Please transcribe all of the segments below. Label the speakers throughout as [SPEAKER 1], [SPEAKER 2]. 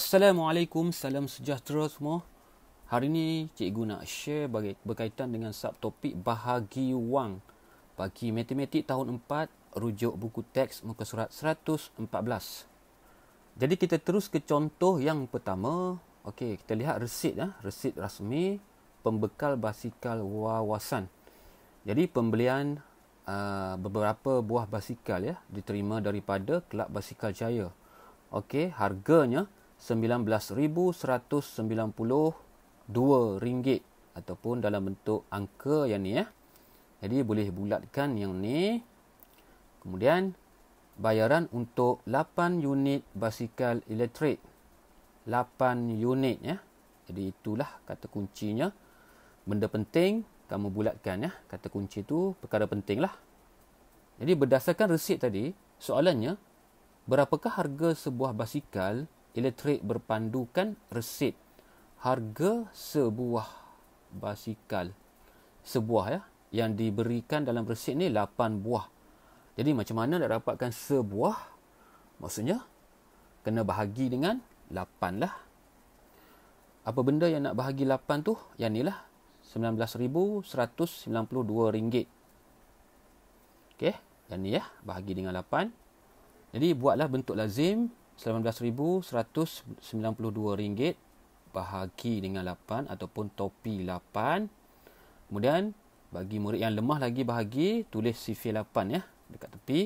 [SPEAKER 1] Assalamualaikum, salam sejahtera semua. Hari ini cikgu nak share bagi berkaitan dengan sub topik bahagi wang bagi matematik tahun 4 rujuk buku teks muka surat 114. Jadi kita terus ke contoh yang pertama. Okey, kita lihat resit ya, resit rasmi pembekal basikal wawasan. Jadi pembelian uh, beberapa buah basikal ya diterima daripada Kelab Basikal Jaya. Okey, harganya 19,192 ringgit ataupun dalam bentuk angka yang ni ya. Eh. Jadi boleh bulatkan yang ni. Kemudian bayaran untuk 8 unit basikal elektrik. 8 unit ya. Jadi itulah kata kuncinya. Benda penting kamu bulatkan ya. Kata kunci tu perkara penting lah. Jadi berdasarkan resit tadi, soalannya berapakah harga sebuah basikal elektrik berpandukan resit harga sebuah basikal sebuah ya yang diberikan dalam resit ni 8 buah jadi macam mana nak dapatkan sebuah maksudnya kena bahagi dengan 8 lah apa benda yang nak bahagi 8 tu yang ni lah rm ringgit ok yang ni ya bahagi dengan 8 jadi buatlah bentuk lazim RM19,192 bahagi dengan 8 ataupun topi 8. Kemudian bagi murid yang lemah lagi bahagi tulis CV 8 ya dekat tepi.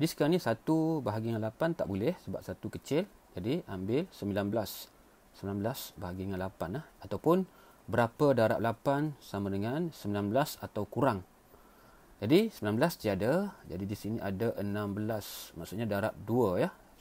[SPEAKER 1] Jadi sekarang ni 1 bahagi dengan 8 tak boleh sebab 1 kecil. Jadi ambil 19. 19 bahagi dengan 8 lah. Ataupun berapa darab 8 sama dengan 19 atau kurang. Jadi 19 tiada. Jadi di sini ada 16. Maksudnya darab 2 ya.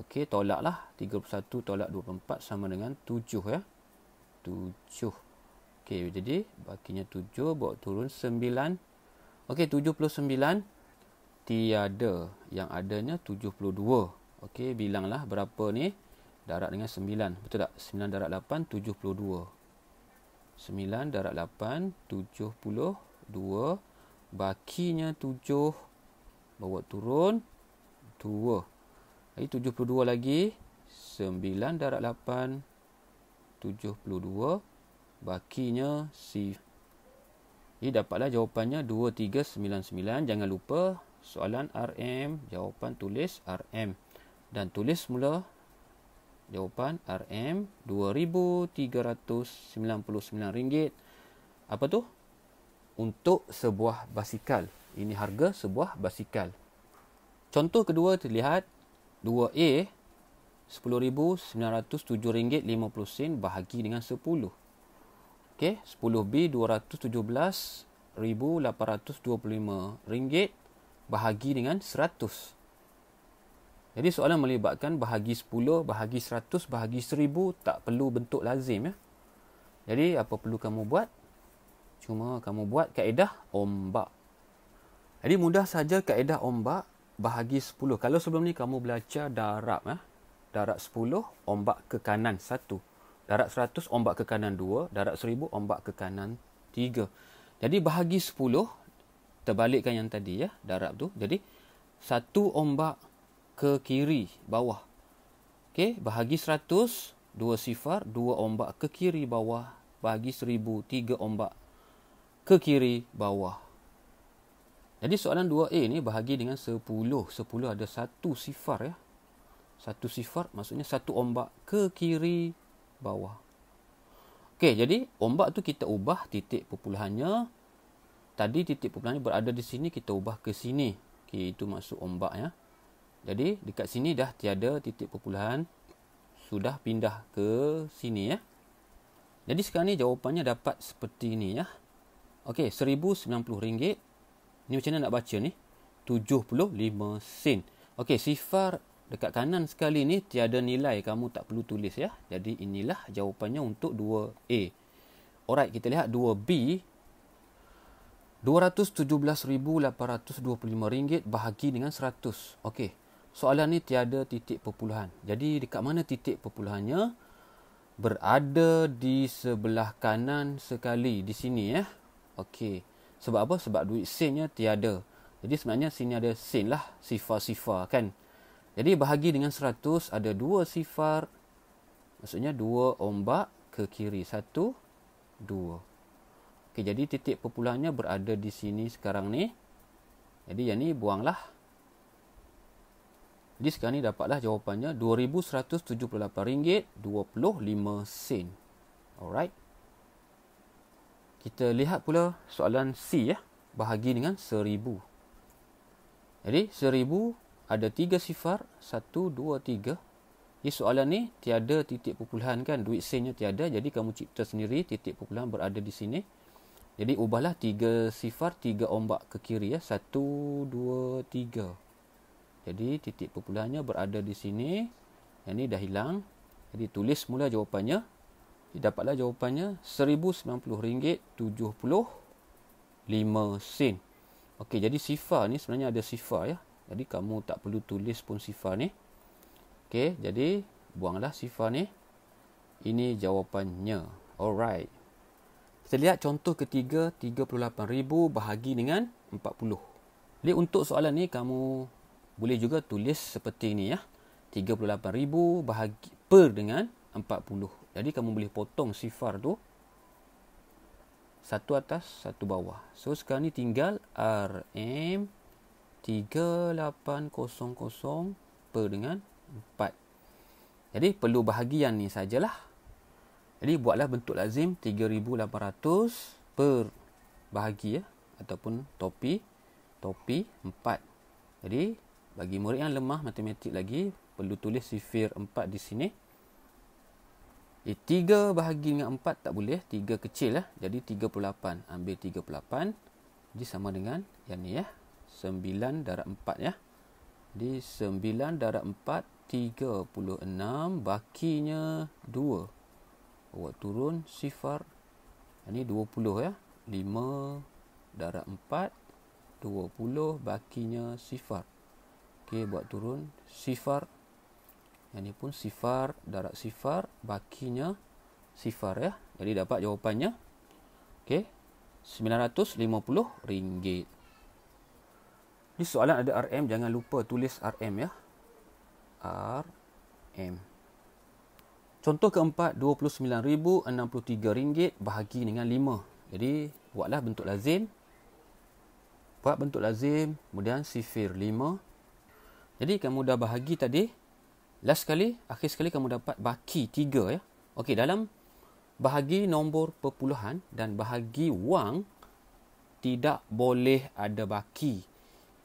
[SPEAKER 1] Okey, tolaklah 31 tolak 24 sama dengan 7 ya. 7. Okey, jadi bakinya 7 bawa turun 9. Okey, 79 tiada. Yang adanya 72. Okey, bilanglah berapa ni darab dengan 9. Betul tak? 9 darab 8 72. 9 darab 8 72. Bakinya 7 bawa turun 2. Jadi 72 lagi 9 darat 8 72 bakinya C. Jadi dapatlah jawapannya 2399. Jangan lupa soalan RM, jawapan tulis RM dan tulis mula jawapan RM 2399 ringgit. Apa tu? Untuk sebuah basikal. Ini harga sebuah basikal. Contoh kedua terlihat 2A 50 sen bahagi dengan 10. Okey, 10B 217,825 ringgit bahagi dengan 100. Jadi soalan melibatkan bahagi 10, bahagi 100, bahagi 1000 tak perlu bentuk lazim ya. Jadi apa perlu kamu buat? Cuma kamu buat kaedah ombak. Jadi mudah saja kaedah ombak bahagi 10. Kalau sebelum ni kamu belajar darab eh. Darab 10, ombak ke kanan 1. Darab 100, ombak ke kanan 2. Darab 1000, ombak ke kanan 3. Jadi bahagi 10 terbalikkan yang tadi ya, darab tu. Jadi satu ombak ke kiri bawah. okay? bahagi 100, dua sifar, dua ombak ke kiri bawah. Bahagi 1000, tiga ombak ke kiri bawah. Jadi soalan 2A ni bahagi dengan 10. 10 ada satu sifar ya. Satu sifar maksudnya satu ombak ke kiri bawah. Okey, jadi ombak tu kita ubah titik perpuluhannya. Tadi titik perpuluhannya berada di sini, kita ubah ke sini. Okey, itu maksud ombak ya. Jadi dekat sini dah tiada titik perpuluhan. Sudah pindah ke sini ya. Jadi sekarang ni jawapannya dapat seperti ini ya. Okey, RM1,090 Ni macam mana nak baca ni? 75 sen. Okey, sifar dekat kanan sekali ni tiada nilai. Kamu tak perlu tulis ya. Jadi inilah jawapannya untuk 2A. Alright, kita lihat 2B. rm ringgit bahagi dengan 100. Okey, soalan ni tiada titik perpuluhan. Jadi dekat mana titik perpuluhannya? Berada di sebelah kanan sekali di sini ya. Okey. Sebab apa? Sebab duit sinnya tiada. Jadi sebenarnya sini ada sin lah, sifar-sifar kan. Jadi bahagi dengan 100 ada dua sifar, maksudnya dua ombak ke kiri. Satu, dua. Okay, jadi titik perpulangnya berada di sini sekarang ni. Jadi yang ni buanglah. Jadi sekarang ni dapatlah jawapannya RM2,178.25. Alright. Kita lihat pula soalan C ya. Bahagi dengan seribu. Jadi seribu ada tiga sifar. Satu, dua, tiga. Jadi soalan ni tiada titik pukulan kan. Duit c nya tiada. Jadi kamu cipta sendiri titik pukulan berada di sini. Jadi ubahlah tiga sifar, tiga ombak ke kiri ya. Satu, dua, tiga. Jadi titik pukulannya berada di sini. Yang ni dah hilang. Jadi tulis mula jawapannya. Dapatlah jawapannya RM1,090.75 sen. Okey, jadi sifar ni sebenarnya ada sifar ya. Jadi kamu tak perlu tulis pun sifar ni. Okey, jadi buanglah sifar ni. Ini jawapannya. Alright. Kita lihat contoh ketiga 38,000 bahagi dengan 40. Jadi untuk soalan ni kamu boleh juga tulis seperti ini ya. 38,000 bahagi per dengan 40. Jadi kamu boleh potong sifar tu satu atas satu bawah. So sekarang ni tinggal RM 3800 per dengan 4. Jadi perlu bahagian ni sajalah. Jadi buatlah bentuk lazim 3800 per bahagi ya ataupun topi topi 4. Jadi bagi murid yang lemah matematik lagi perlu tulis sifar 4 di sini. Eh, 3 bahagi dengan 4 tak boleh. 3 kecil lah. Jadi 38. Ambil 38. Jadi sama dengan yang ni ya. 9 darab 4 ya. Jadi 9 darab 4, 36. Bakinya 2. Awak turun sifar. Yang ni 20 ya. 5 darab 4, 20. Bakinya sifar. Okey, buat turun sifar yang ni pun sifar, darat sifar, bakinya sifar ya. Jadi dapat jawapannya. Okey. RM950. Ini soalan ada RM. Jangan lupa tulis RM ya. RM. Contoh keempat, RM29,063 bahagi dengan 5. Jadi, buatlah bentuk lazim. Buat bentuk lazim, kemudian sifir 5. Jadi, kamu dah bahagi tadi Last sekali, akhir sekali kamu dapat baki tiga ya. Okey, dalam bahagi nombor perpuluhan dan bahagi wang tidak boleh ada baki.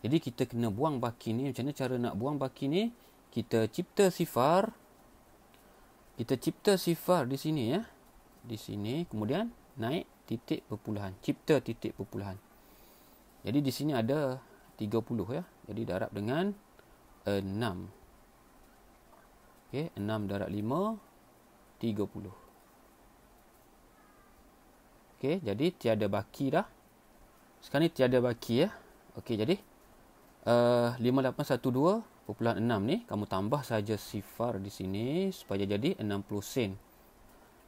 [SPEAKER 1] Jadi kita kena buang baki ni. Macam mana cara nak buang baki ni? Kita cipta sifar. Kita cipta sifar di sini ya. Di sini kemudian naik titik perpuluhan. Cipta titik perpuluhan. Jadi di sini ada 30 ya. Jadi darab dengan 6. Okey, 6 darab 5 30. Okey, jadi tiada baki dah. Sekarang ni tiada baki ya. Okey, jadi uh, eh, 5812.6 ni kamu tambah saja sifar di sini supaya jadi 60 sen.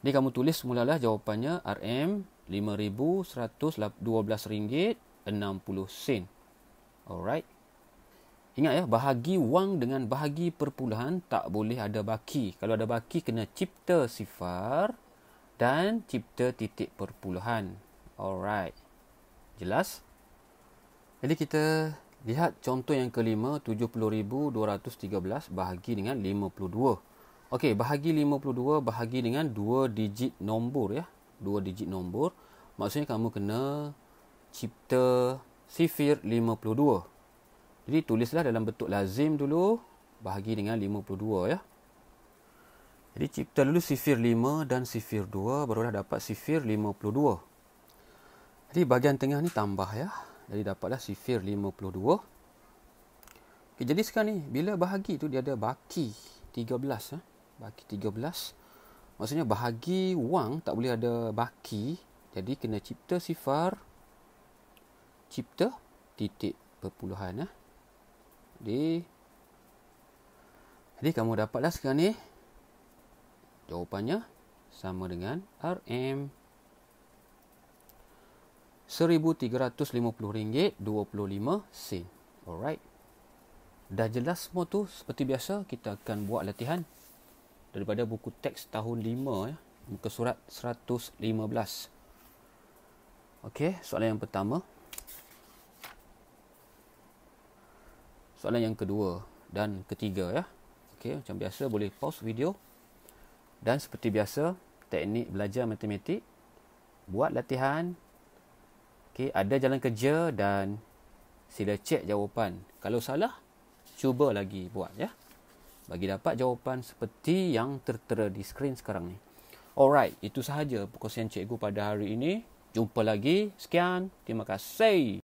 [SPEAKER 1] Jadi kamu tulis mulalah jawapannya RM 5112 ringgit 60 sen. Alright. Ingat ya, bahagi wang dengan bahagi perpuluhan tak boleh ada baki. Kalau ada baki, kena cipta sifar dan cipta titik perpuluhan. Alright. Jelas? Jadi kita lihat contoh yang kelima, 70,213 bahagi dengan 52. Okey, bahagi 52 bahagi dengan dua digit nombor ya. dua digit nombor. Maksudnya kamu kena cipta sifir 52. Jadi tulislah dalam bentuk lazim dulu bahagi dengan 52 ya. Jadi cipta dulu sifir 5 dan sifir 2 barulah dapat sifir 52. Jadi bahagian tengah ni tambah ya. Jadi dapatlah sifir 52. Okey jadi sekarang ni bila bahagi tu dia ada baki 13 eh. Ya. Baki 13. Maksudnya bahagi wang tak boleh ada baki. Jadi kena cipta sifar cipta titik perpuluhan eh. Jadi Jadi kamu dapatlah sekarang ni Jawapannya Sama dengan RM rm sen. Alright Dah jelas semua tu Seperti biasa kita akan buat latihan Daripada buku teks tahun 5 Muka ya. surat 115 Okay soalan yang pertama soalan yang kedua dan ketiga ya. Okey, macam biasa boleh pause video dan seperti biasa teknik belajar matematik buat latihan. Okey, ada jalan kerja dan sila cek jawapan. Kalau salah, cuba lagi buat ya. Bagi dapat jawapan seperti yang tertera di skrin sekarang ni. Alright, itu sahaja perkongsian cikgu pada hari ini. Jumpa lagi. Sekian. Terima kasih.